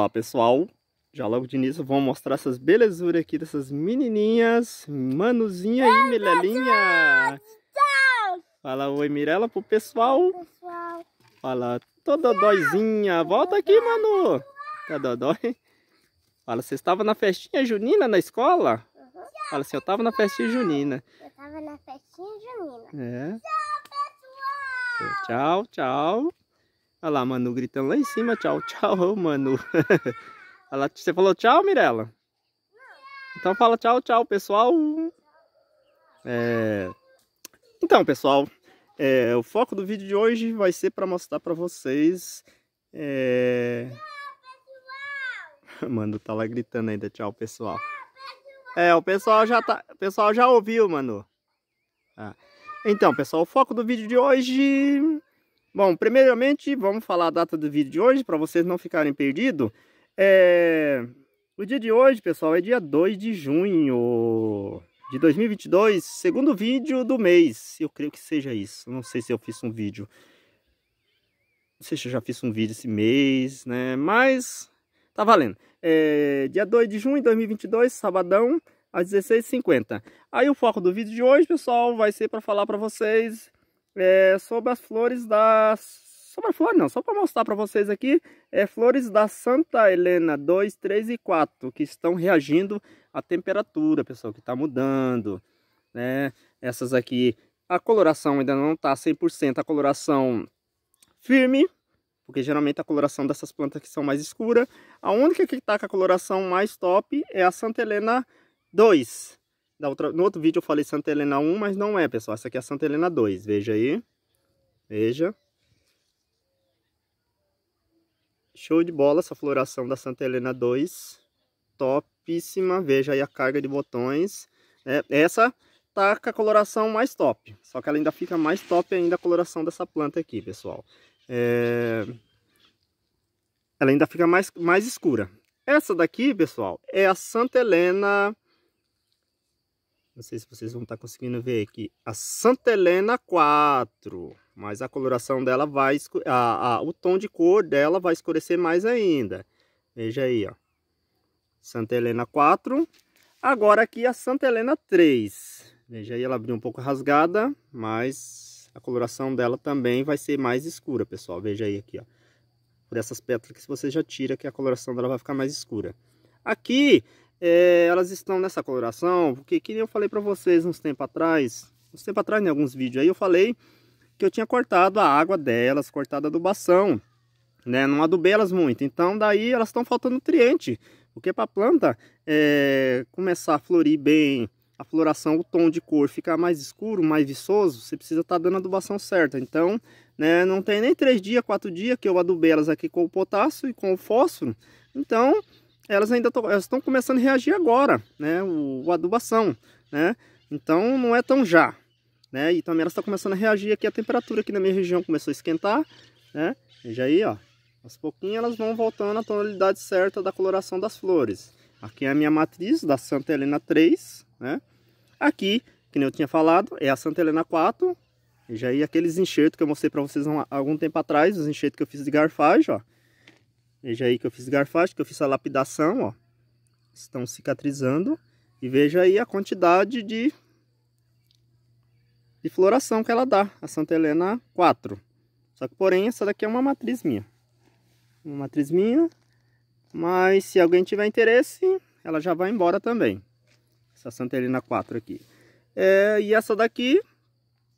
Olá pessoal, já logo de início vou mostrar essas belezuras aqui dessas menininhas, Manuzinha e Mirelinha. Fala oi Mirela pro pessoal. Fala, toda dóizinha, volta aqui Manu. Tá dodói? Fala, você estava na festinha junina na escola? Uhum. Fala assim, eu estava na festinha junina. Eu estava na festinha junina. É. Tchau pessoal. Tchau, tchau. Olha lá, Manu gritando lá em cima, tchau, tchau, Manu. Olha lá, você falou tchau, Mirella? Então fala tchau, tchau, pessoal. É... Então, pessoal, é... o foco do vídeo de hoje vai ser para mostrar para vocês... É... Manu tá lá gritando ainda, tchau, pessoal. É, o pessoal já tá, o pessoal já ouviu, mano. Ah. Então, pessoal, o foco do vídeo de hoje Bom, primeiramente vamos falar a data do vídeo de hoje para vocês não ficarem perdidos. É... O dia de hoje, pessoal, é dia 2 de junho de 2022, segundo vídeo do mês. Eu creio que seja isso. Não sei se eu fiz um vídeo. Não sei se eu já fiz um vídeo esse mês, né? Mas tá valendo. É... Dia 2 de junho de 2022, sabadão, às 16h50. Aí o foco do vídeo de hoje, pessoal, vai ser para falar para vocês é, sobre as flores da Sobre a flor não, só para mostrar para vocês aqui, é flores da Santa Helena 2, 3 e 4, que estão reagindo à temperatura, pessoal, que está mudando, né? Essas aqui, a coloração ainda não está 100%, a coloração firme, porque geralmente a coloração dessas plantas que são mais escura. A única que está com a coloração mais top é a Santa Helena 2, outra, no outro vídeo eu falei Santa Helena 1, mas não é, pessoal. Essa aqui é Santa Helena 2. Veja aí. Veja. Show de bola essa floração da Santa Helena 2. Topíssima. Veja aí a carga de botões. É, essa tá com a coloração mais top. Só que ela ainda fica mais top ainda a coloração dessa planta aqui, pessoal. É... Ela ainda fica mais, mais escura. Essa daqui, pessoal, é a Santa Helena não sei se vocês vão estar tá conseguindo ver aqui. A Santa Helena 4. Mas a coloração dela vai... A, a, o tom de cor dela vai escurecer mais ainda. Veja aí, ó. Santa Helena 4. Agora aqui a Santa Helena 3. Veja aí, ela abriu um pouco rasgada, mas a coloração dela também vai ser mais escura, pessoal. Veja aí aqui, ó. Por essas pétalas que você já tira, que a coloração dela vai ficar mais escura. Aqui é, elas estão nessa coloração, porque que eu falei para vocês uns tempo atrás, uns tempo atrás em né, alguns vídeos aí eu falei que eu tinha cortado a água delas, cortado a adubação, né? Não adubei elas muito, então daí elas estão faltando nutriente, porque para a planta é, começar a florir bem, a floração, o tom de cor ficar mais escuro, mais viçoso, você precisa estar tá dando a adubação certa. Então, né, não tem nem três dias, quatro dias que eu adubei elas aqui com o potássio e com o fósforo, então elas ainda estão começando a reagir agora, né? O, o, adubação, né? Então não é tão já, né? E também elas estão começando a reagir aqui a temperatura aqui na minha região começou a esquentar, né? Veja aí, ó. Aos pouquinho elas vão voltando à tonalidade certa da coloração das flores. Aqui é a minha matriz da Santa Helena 3, né? Aqui, que nem eu tinha falado, é a Santa Helena 4. Veja aí aqueles enxertos que eu mostrei para vocês há algum tempo atrás, os enxertos que eu fiz de garfagem, ó. Veja aí que eu fiz garfagem, que eu fiz a lapidação, ó. Estão cicatrizando. E veja aí a quantidade de, de floração que ela dá. A Santa Helena 4. Só que, porém, essa daqui é uma matriz minha. Uma matriz minha. Mas se alguém tiver interesse, ela já vai embora também. Essa Santa Helena 4 aqui. É, e essa daqui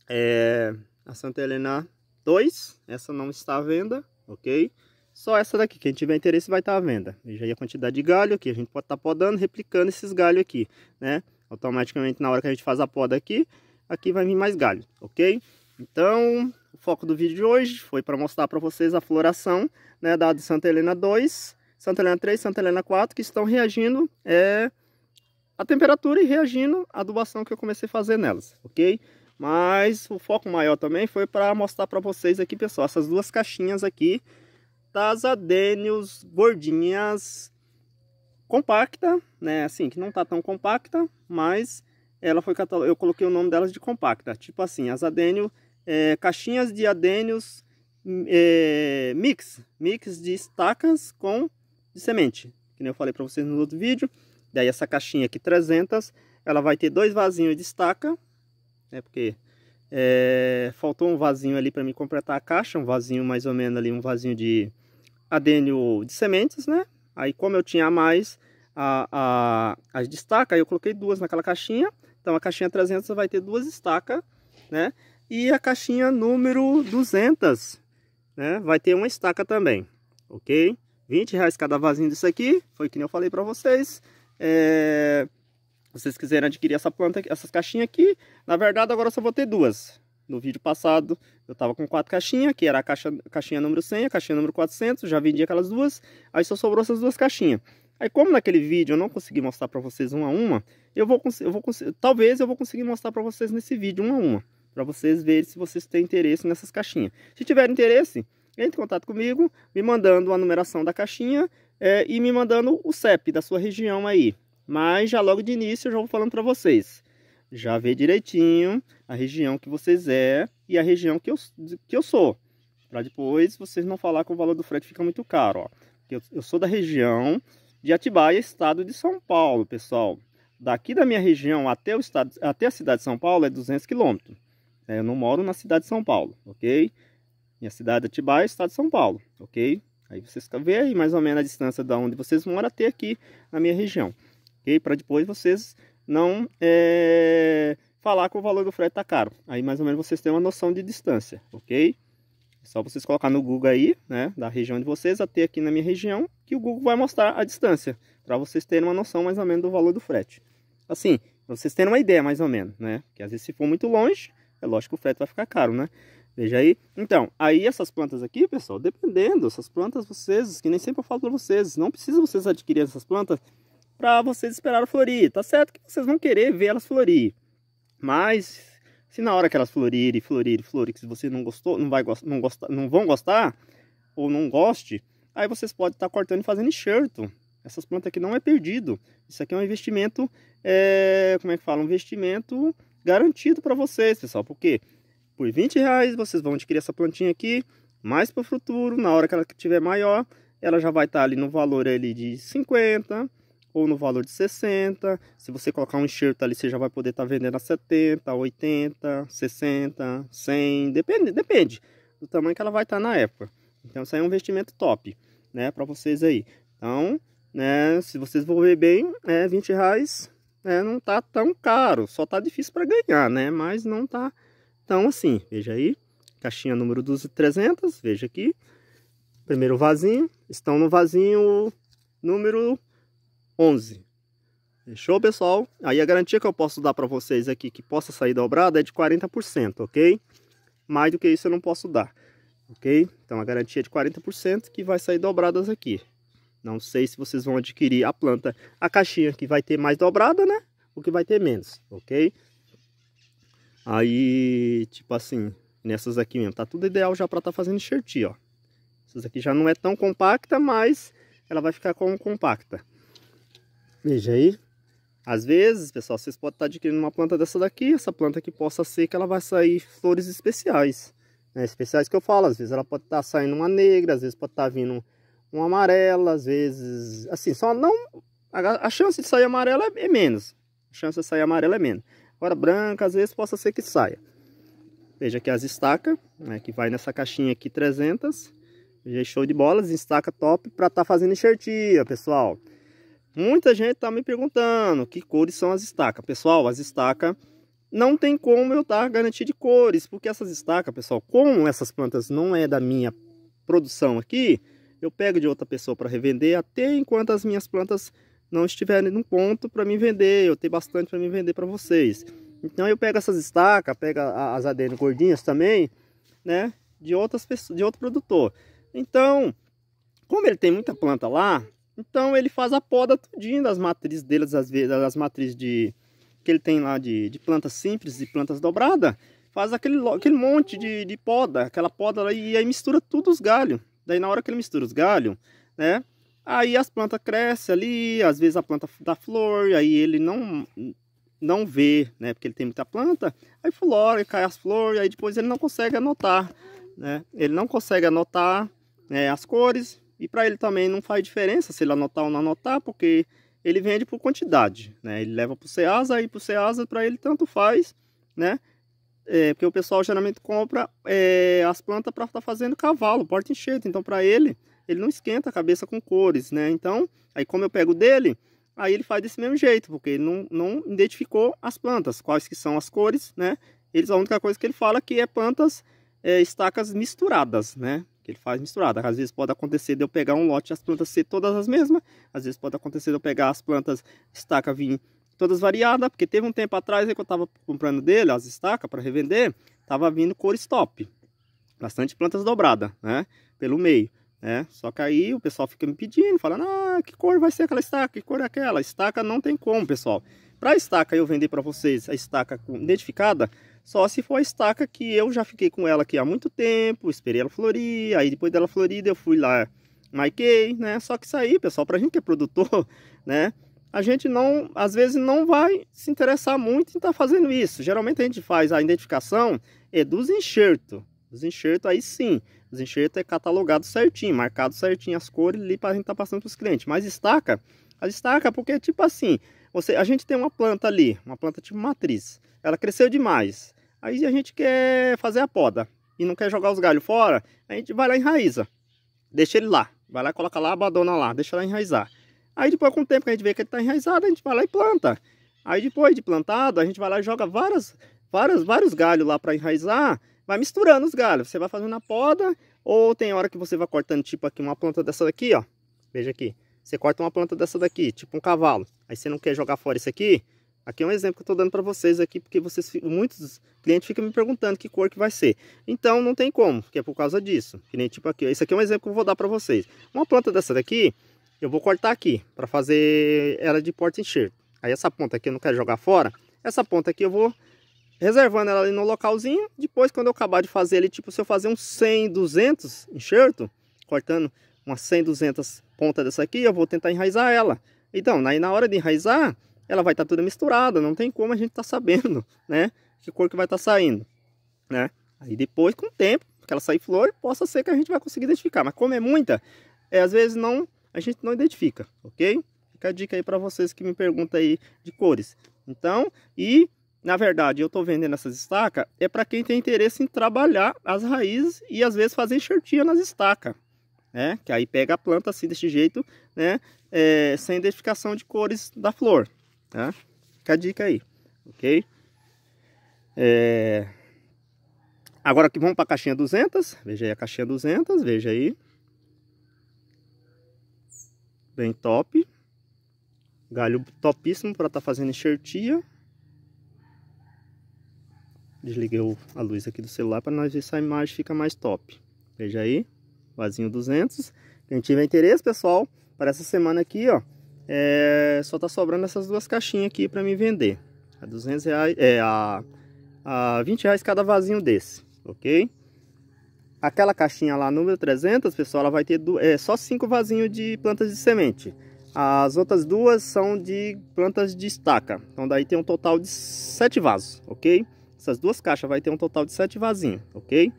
é a Santa Helena 2. Essa não está à venda, ok? Só essa daqui, quem tiver interesse vai estar tá à venda. Veja aí a quantidade de galho aqui, a gente pode estar tá podando, replicando esses galhos aqui, né? Automaticamente na hora que a gente faz a poda aqui, aqui vai vir mais galho, ok? Então, o foco do vídeo de hoje foi para mostrar para vocês a floração né, da de Santa Helena 2, Santa Helena 3, Santa Helena 4, que estão reagindo é, a temperatura e reagindo à adubação que eu comecei a fazer nelas, ok? Mas o foco maior também foi para mostrar para vocês aqui, pessoal, essas duas caixinhas aqui das adênios gordinhas compacta, né? Assim, que não tá tão compacta, mas ela foi eu coloquei o nome delas de compacta. Tipo assim, as adênios, é, caixinhas de adênios hum, é, mix, mix de estacas com de semente, que nem eu falei para vocês no outro vídeo. Daí essa caixinha aqui 300, ela vai ter dois vasinhos de estaca, né? Porque é, faltou um vasinho ali para me completar a caixa, um vasinho mais ou menos ali, um vasinho de adênio de sementes, né? Aí como eu tinha mais a, a, as de eu coloquei duas naquela caixinha. Então a caixinha 300 vai ter duas estacas, né? E a caixinha número 200, né? Vai ter uma estaca também, ok? 20 reais cada vasinho disso aqui, foi que eu falei para vocês. É... Vocês quiserem adquirir essa planta, essas caixinhas aqui, na verdade agora eu só vou ter duas, no vídeo passado, eu estava com quatro caixinhas, que era a caixa, caixinha número 100, a caixinha número 400, já vendi aquelas duas, aí só sobrou essas duas caixinhas. Aí como naquele vídeo eu não consegui mostrar para vocês uma a uma, eu vou, eu vou talvez eu vou conseguir mostrar para vocês nesse vídeo uma a uma, para vocês verem se vocês têm interesse nessas caixinhas. Se tiver interesse, entre em contato comigo, me mandando a numeração da caixinha é, e me mandando o CEP da sua região aí. Mas já logo de início eu já vou falando para vocês já vê direitinho a região que vocês é e a região que eu, que eu sou. Para depois vocês não falar que o valor do frete fica muito caro. Ó. Eu, eu sou da região de Atibaia, estado de São Paulo, pessoal. Daqui da minha região até, o estado, até a cidade de São Paulo é 200 quilômetros. É, eu não moro na cidade de São Paulo, ok? Minha cidade é Atibaia, estado de São Paulo, ok? Aí vocês vê aí mais ou menos a distância da onde vocês moram até aqui na minha região, ok? Para depois vocês não é, falar que o valor do frete tá caro. Aí mais ou menos vocês têm uma noção de distância, ok? É só vocês colocar no Google aí, né, da região de vocês até aqui na minha região, que o Google vai mostrar a distância, para vocês terem uma noção mais ou menos do valor do frete. Assim, vocês terem uma ideia mais ou menos, né? Porque às vezes se for muito longe, é lógico que o frete vai ficar caro, né? Veja aí. Então, aí essas plantas aqui, pessoal, dependendo, essas plantas vocês, que nem sempre eu falo para vocês, não precisa vocês adquirir essas plantas para vocês esperar florir. Tá certo que vocês vão querer ver elas florir, mas se na hora que elas florirem, florirem, florirem, se você não gostou, não vai não gostar, não vão gostar ou não goste, aí vocês podem estar tá cortando e fazendo enxerto. Essas plantas aqui não é perdido. Isso aqui é um investimento, é, como é que fala, um investimento garantido para vocês, pessoal. Porque por 20 reais vocês vão adquirir essa plantinha aqui, mais para o futuro, na hora que ela tiver maior, ela já vai estar tá ali no valor ali de 50, ou no valor de 60. Se você colocar um enxerto ali, você já vai poder estar tá vendendo a 70, 80, 60, 100, depende, depende do tamanho que ela vai estar tá na época. Então isso aí é um investimento top, né, para vocês aí. Então, né, se vocês vão ver bem, é 20 reais, né, não tá tão caro, só tá difícil para ganhar, né, mas não tá tão assim. Veja aí, caixinha número 300, veja aqui. Primeiro vasinho, estão no vasinho número 11. Fechou, pessoal? Aí a garantia que eu posso dar para vocês aqui que possa sair dobrada é de 40%, ok? Mais do que isso eu não posso dar, ok? Então a garantia é de 40% que vai sair dobradas aqui. Não sei se vocês vão adquirir a planta, a caixinha que vai ter mais dobrada, né? O que vai ter menos, ok? Aí, tipo assim, nessas aqui mesmo, tá tudo ideal já para estar tá fazendo enxertia, ó. Essas aqui já não é tão compacta, mas ela vai ficar como compacta. Veja aí. Às vezes, pessoal, vocês podem estar adquirindo uma planta dessa daqui, essa planta que possa ser que ela vai sair flores especiais. Né? Especiais que eu falo, às vezes ela pode estar saindo uma negra, às vezes pode estar vindo uma amarela, às vezes... Assim, só não... A, chance de sair amarela é, é, menos. A chance de sair amarela é menos. Agora, branca, às vezes, possa ser que saia. Veja aqui as estacas, né, que vai nessa caixinha aqui, 300. Veja, show de bolas, estaca top para estar tá fazendo enxertia, Pessoal. Muita gente está me perguntando que cores são as estacas. Pessoal, as estacas não tem como eu dar garantia de cores, porque essas estacas, pessoal, como essas plantas não é da minha produção aqui, eu pego de outra pessoa para revender até enquanto as minhas plantas não estiverem no ponto para me vender, eu tenho bastante para me vender para vocês. Então eu pego essas estacas, pego as adenas gordinhas também, né, de outras de outro produtor. Então, como ele tem muita planta lá, então ele faz a poda tudinho das matrizes delas às vezes, das matrizes de, que ele tem lá de, de plantas simples e plantas dobradas. Faz aquele, aquele monte de, de poda, aquela poda lá, e aí mistura tudo os galhos. Daí na hora que ele mistura os galhos, né? Aí as plantas crescem ali, às vezes a planta dá flor, aí ele não não vê, né? Porque ele tem muita planta, aí flora, cai as flores, aí depois ele não consegue anotar, né? Ele não consegue anotar né, as cores, e para ele também não faz diferença se ele anotar ou não anotar, porque ele vende por quantidade, né? Ele leva para o Ceasa e para o Ceasa para ele tanto faz, né? É, porque o pessoal geralmente compra é, as plantas para estar tá fazendo cavalo, porta enxerto. Então para ele, ele não esquenta a cabeça com cores, né? Então, aí como eu pego dele, aí ele faz desse mesmo jeito, porque ele não, não identificou as plantas, quais que são as cores, né? Eles, a única coisa que ele fala é que é plantas, é, estacas misturadas, né? que ele faz misturada. Às vezes pode acontecer de eu pegar um lote e as plantas ser todas as mesmas. Às vezes pode acontecer de eu pegar as plantas estaca vir todas variadas, porque teve um tempo atrás que eu estava comprando dele as estacas para revender, estava vindo cor stop. Bastante plantas dobradas, né? Pelo meio, né? Só que aí o pessoal fica me pedindo, falando: "Ah, que cor vai ser aquela estaca? Que cor é aquela?" Estaca não tem como, pessoal. Para estaca eu vender para vocês a estaca identificada, só se for a estaca que eu já fiquei com ela aqui há muito tempo, esperei ela florir, aí depois dela florida eu fui lá, maiquei, né? Só que isso aí, pessoal, pra gente que é produtor, né? A gente não, às vezes não vai se interessar muito em estar tá fazendo isso. Geralmente a gente faz a identificação é dos enxertos. Os enxertos aí sim, os enxertos é catalogado certinho, marcado certinho as cores ali para a gente estar tá passando para os clientes. Mas estaca, a estaca porque tipo assim, você, a gente tem uma planta ali, uma planta tipo matriz. Ela cresceu demais. Aí a gente quer fazer a poda e não quer jogar os galhos fora, a gente vai lá enraiza. Deixa ele lá. Vai lá, coloca lá, abandona lá, deixa lá enraizar. Aí depois, com o tempo que a gente vê que ele está enraizado, a gente vai lá e planta. Aí depois de plantado, a gente vai lá e joga várias, várias, vários galhos lá para enraizar. Vai misturando os galhos. Você vai fazendo a poda, ou tem hora que você vai cortando, tipo aqui, uma planta dessa daqui, ó. Veja aqui. Você corta uma planta dessa daqui, tipo um cavalo. Aí você não quer jogar fora isso aqui? Aqui é um exemplo que eu estou dando para vocês aqui, porque vocês, muitos clientes ficam me perguntando que cor que vai ser. Então não tem como, que é por causa disso. Que nem tipo aqui, esse aqui é um exemplo que eu vou dar para vocês. Uma planta dessa daqui, eu vou cortar aqui, para fazer ela de porta enxerto. Aí essa ponta aqui eu não quero jogar fora, essa ponta aqui eu vou reservando ela ali no localzinho. Depois, quando eu acabar de fazer ali, tipo, se eu fazer uns 100, 200 enxerto, cortando umas 100, 200 ponta dessa aqui, eu vou tentar enraizar ela. Então, aí na hora de enraizar, ela vai estar tá toda misturada, não tem como a gente estar tá sabendo, né? Que cor que vai estar tá saindo, né? Aí depois, com o tempo, que ela sair flor, possa ser que a gente vai conseguir identificar. Mas como é muita, é, às vezes não, a gente não identifica, ok? Fica a dica aí para vocês que me perguntam aí de cores. Então, e na verdade eu estou vendendo essas estacas, é para quem tem interesse em trabalhar as raízes e às vezes fazer enxertia nas estacas né? Que aí pega a planta assim, desse jeito, né? É, sem identificação de cores da flor, tá? Fica a dica aí, ok? É... Agora que vamos para a caixinha 200, veja aí a caixinha 200, veja aí. Bem top. Galho topíssimo para estar tá fazendo enxertia. Desliguei a luz aqui do celular para nós ver se a imagem fica mais top. Veja aí vasinho 200. Quem tiver interesse, pessoal, para essa semana aqui, ó, é, só tá sobrando essas duas caixinhas aqui para me vender. A 200 reais, é, a, a 20 reais cada vasinho desse, ok? Aquela caixinha lá, número 300, pessoal, ela vai ter do, é, só cinco vasinhos de plantas de semente. As outras duas são de plantas de estaca. Então daí tem um total de sete vasos, ok? Essas duas caixas vai ter um total de sete vasinhos, ok?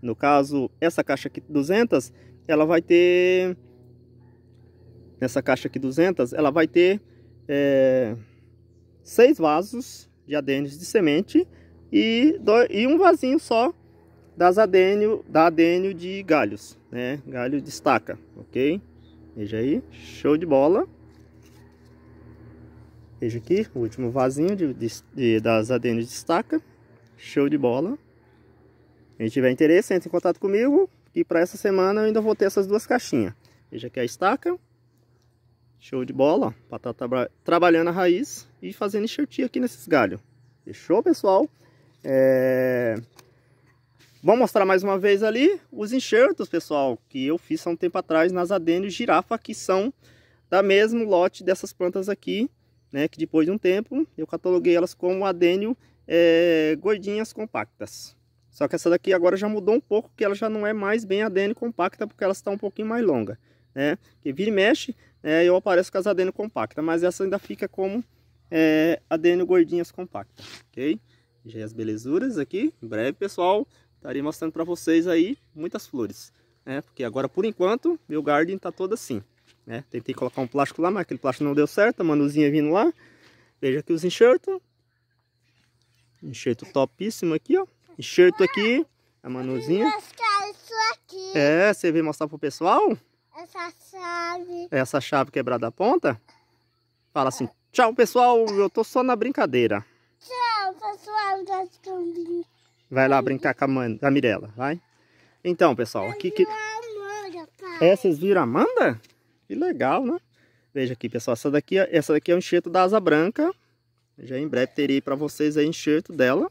No caso, essa caixa aqui 200, ela vai ter... Nessa caixa aqui 200, ela vai ter é, seis vasos de adênios de semente e, dois, e um vasinho só das adênio, da adênio de galhos, né? Galho de estaca, ok? Veja aí, show de bola. Veja aqui, o último vasinho de, de, de das adênios de estaca, show de bola. Quem tiver interesse, entre em contato comigo. E para essa semana eu ainda vou ter essas duas caixinhas. Veja aqui é a estaca. Show de bola. Para estar tá tra trabalhando a raiz e fazendo enxertia aqui nesses galhos. Fechou, pessoal? É... Vou mostrar mais uma vez ali os enxertos, pessoal, que eu fiz há um tempo atrás nas adênios girafa, que são da mesmo lote dessas plantas aqui, né? Que depois de um tempo eu cataloguei elas como adênio é, gordinhas compactas. Só que essa daqui agora já mudou um pouco, que ela já não é mais bem ADN compacta, porque ela está um pouquinho mais longa, né? Que vira e mexe, é, eu apareço com as ADN compacta, mas essa ainda fica como é, ADN gordinhas compacta, ok? Já as belezuras aqui, em breve, pessoal, estarei mostrando para vocês aí muitas flores, né? Porque agora, por enquanto, meu garden está todo assim, né? Tentei colocar um plástico lá, mas aquele plástico não deu certo, a manuzinha vindo lá. Veja aqui os enxertos. Enxerto topíssimo aqui, ó enxerto aqui. A Manuzinha. É, você veio mostrar pro pessoal? Essa chave. Essa chave quebrada a ponta? Fala assim, tchau pessoal, eu tô só na brincadeira. Tchau pessoal, Vai lá brincar com a, Man a Mirella, vai. Então pessoal, aqui que... É, vocês viram a Amanda? Que legal, né? Veja aqui pessoal, essa daqui, é, essa daqui é o enxerto da asa branca. Já em breve terei para vocês aí enxerto dela.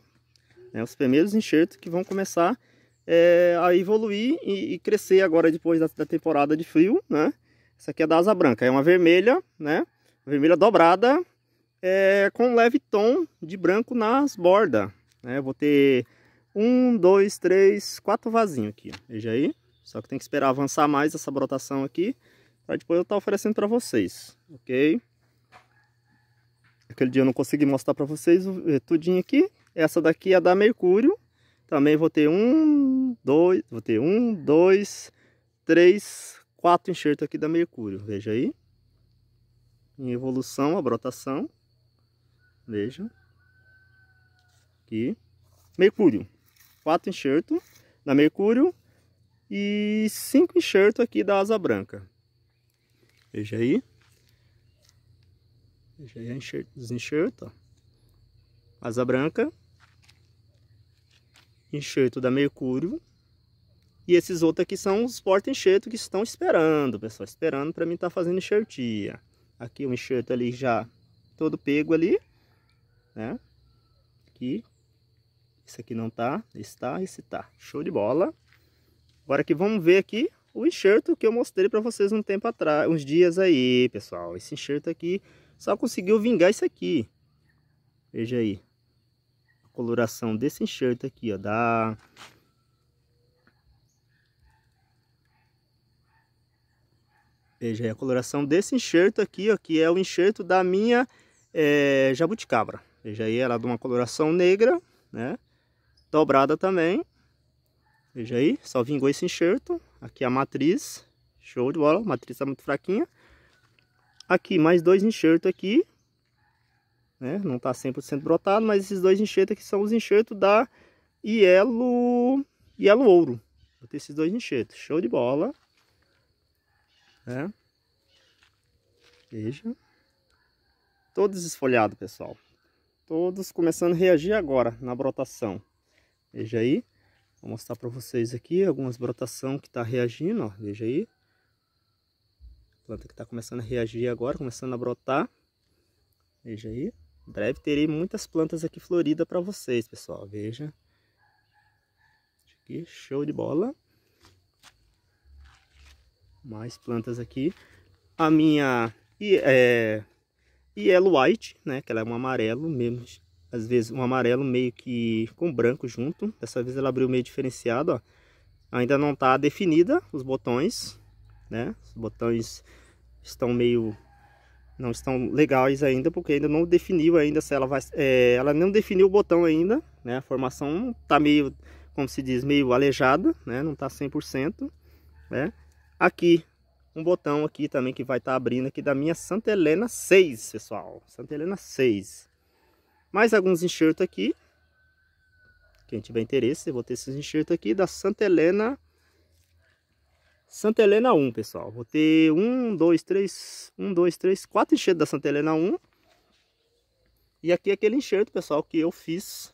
Né? Os primeiros enxertos que vão começar é, a evoluir e, e, crescer agora depois da, da, temporada de frio, né? Essa aqui é da asa branca, é uma vermelha, né? Vermelha dobrada, é, com um leve tom de branco nas bordas. Né? Eu vou ter um, dois, três, quatro vasinhos aqui, veja aí. Só que tem que esperar avançar mais essa brotação aqui, para depois eu estar tá oferecendo para vocês, ok? Aquele dia eu não consegui mostrar para vocês o eh, tudinho aqui, essa daqui é da Mercúrio. Também vou ter um, dois, vou ter um, dois, três, quatro enxertos aqui da Mercúrio. Veja aí. Em evolução, a brotação. Veja. Aqui. Mercúrio. Quatro enxertos da Mercúrio. E cinco enxertos aqui da Asa Branca. Veja aí. Veja aí os enxertos. Asa branca enxerto da Mercúrio. E esses outros aqui são os porta-enxerto que estão esperando, pessoal. Esperando para mim estar tá fazendo enxertia. Aqui o um enxerto ali já todo pego ali, né? Aqui. Esse aqui não tá, esse tá, esse tá. Show de bola. Agora que vamos ver aqui o enxerto que eu mostrei para vocês um tempo atrás, uns dias aí, pessoal. Esse enxerto aqui só conseguiu vingar isso aqui. Veja aí coloração desse enxerto aqui, ó, da Veja aí a coloração desse enxerto aqui, ó, que é o enxerto da minha é, jabuticabra. Veja aí, ela é de uma coloração negra, né? Dobrada também. Veja aí, só vingou esse enxerto. Aqui a matriz, show de bola, a matriz tá muito fraquinha. Aqui, mais dois enxertos aqui, né? Não está 100% brotado, mas esses dois enxertos aqui são os enxertos da Ielo, Ielo Ouro. Vou ter esses dois enxertos, show de bola. Né? Veja. Todos esfolhados, pessoal. Todos começando a reagir agora na brotação. Veja aí. Vou mostrar para vocês aqui algumas brotação que está reagindo, ó. Veja aí. A planta que está começando a reagir agora, começando a brotar. Veja aí breve terei muitas plantas aqui florida para vocês, pessoal. Veja. Aqui, show de bola. Mais plantas aqui. A minha é, Yellow White, né? Que ela é um amarelo mesmo. Às vezes um amarelo meio que com branco junto. Dessa vez ela abriu meio diferenciado, ó. Ainda não tá definida os botões, né? Os botões estão meio não estão legais ainda porque ainda não definiu ainda se ela vai é, ela não definiu o botão ainda né a formação tá meio como se diz meio aleijada né não tá 100% né aqui um botão aqui também que vai estar tá abrindo aqui da minha Santa Helena 6 pessoal Santa Helena 6 mais alguns enxertos aqui quem tiver interesse eu vou ter esses enxertos aqui da Santa Helena Santa Helena 1, pessoal. Vou ter 1, 2, 3, 1, 2, 3, 4 enxertos da Santa Helena 1. E aqui é aquele enxerto, pessoal, que eu fiz,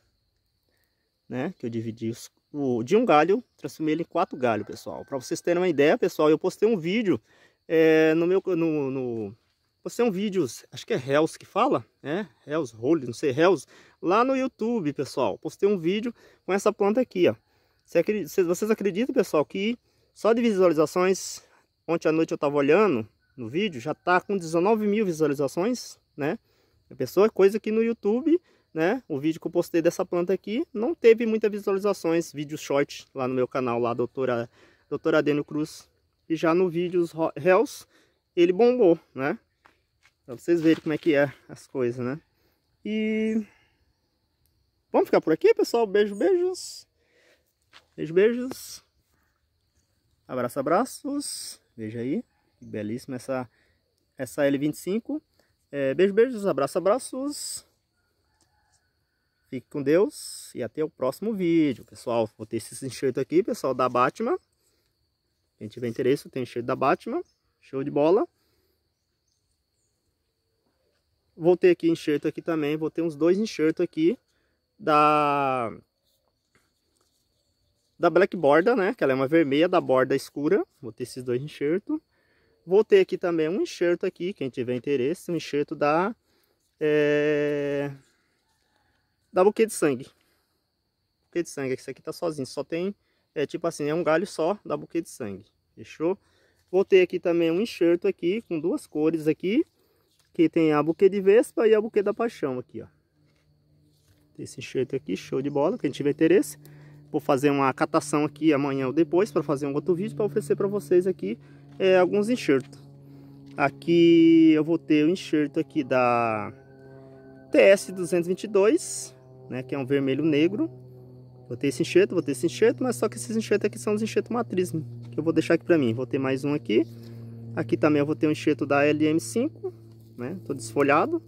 né? Que eu dividi os, o, de um galho, transformei ele em quatro galhos, pessoal. Para vocês terem uma ideia, pessoal, eu postei um vídeo é, no meu... No, no, postei um vídeo, acho que é Hells que fala, né? Hells, Holy, não sei, Hells. Lá no YouTube, pessoal. Postei um vídeo com essa planta aqui, ó. Vocês acreditam, pessoal, que só de visualizações, ontem à noite eu estava olhando no vídeo, já está com 19 mil visualizações, né? A pessoa, coisa que no YouTube, né? O vídeo que eu postei dessa planta aqui não teve muitas visualizações, vídeo short lá no meu canal, lá, doutora, doutora Adeno Cruz. E já no vídeo réus, ele bombou, né? Pra vocês verem como é que é as coisas, né? E... Vamos ficar por aqui, pessoal. Beijo, beijos. Beijo, beijos. Abraço, abraços. Veja aí, que belíssima essa, essa L25. É, beijo, beijos, abraço, abraços. Fique com Deus e até o próximo vídeo. Pessoal, vou ter esse enxerto aqui, pessoal, da Batman. Quem tiver interesse, tem enxerto da Batman. Show de bola. Vou ter aqui enxerto aqui também. Vou ter uns dois enxertos aqui da da black né? Que ela é uma vermelha da borda escura. Vou ter esses dois enxertos. Vou ter aqui também um enxerto aqui, quem tiver interesse, um enxerto da é, da buquê de sangue. Buquê de sangue, esse aqui tá sozinho, só tem é tipo assim, é um galho só da buquê de sangue. Fechou? Vou ter aqui também um enxerto aqui com duas cores aqui, que tem a buquê de vespa e a buquê da paixão aqui, ó. Esse enxerto aqui, show de bola, quem tiver interesse. Vou fazer uma catação aqui amanhã ou depois para fazer um outro vídeo para oferecer para vocês aqui é, alguns enxertos. Aqui eu vou ter o enxerto aqui da TS222, né, que é um vermelho negro. Vou ter esse enxerto, vou ter esse enxerto, mas só que esses enxertos aqui são os enxertos matriz, né, que eu vou deixar aqui para mim. Vou ter mais um aqui. Aqui também eu vou ter um enxerto da LM5, né, todo desfolhado,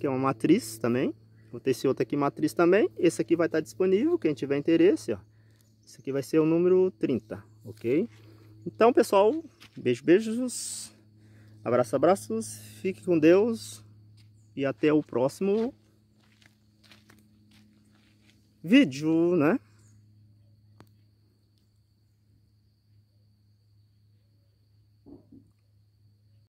que é uma matriz também. Vou ter esse outro aqui matriz também. Esse aqui vai estar disponível, quem tiver interesse, ó. Esse aqui vai ser o número 30, ok? Então, pessoal, beijo, beijos. Abraço, abraços. Fique com Deus. E até o próximo vídeo, né?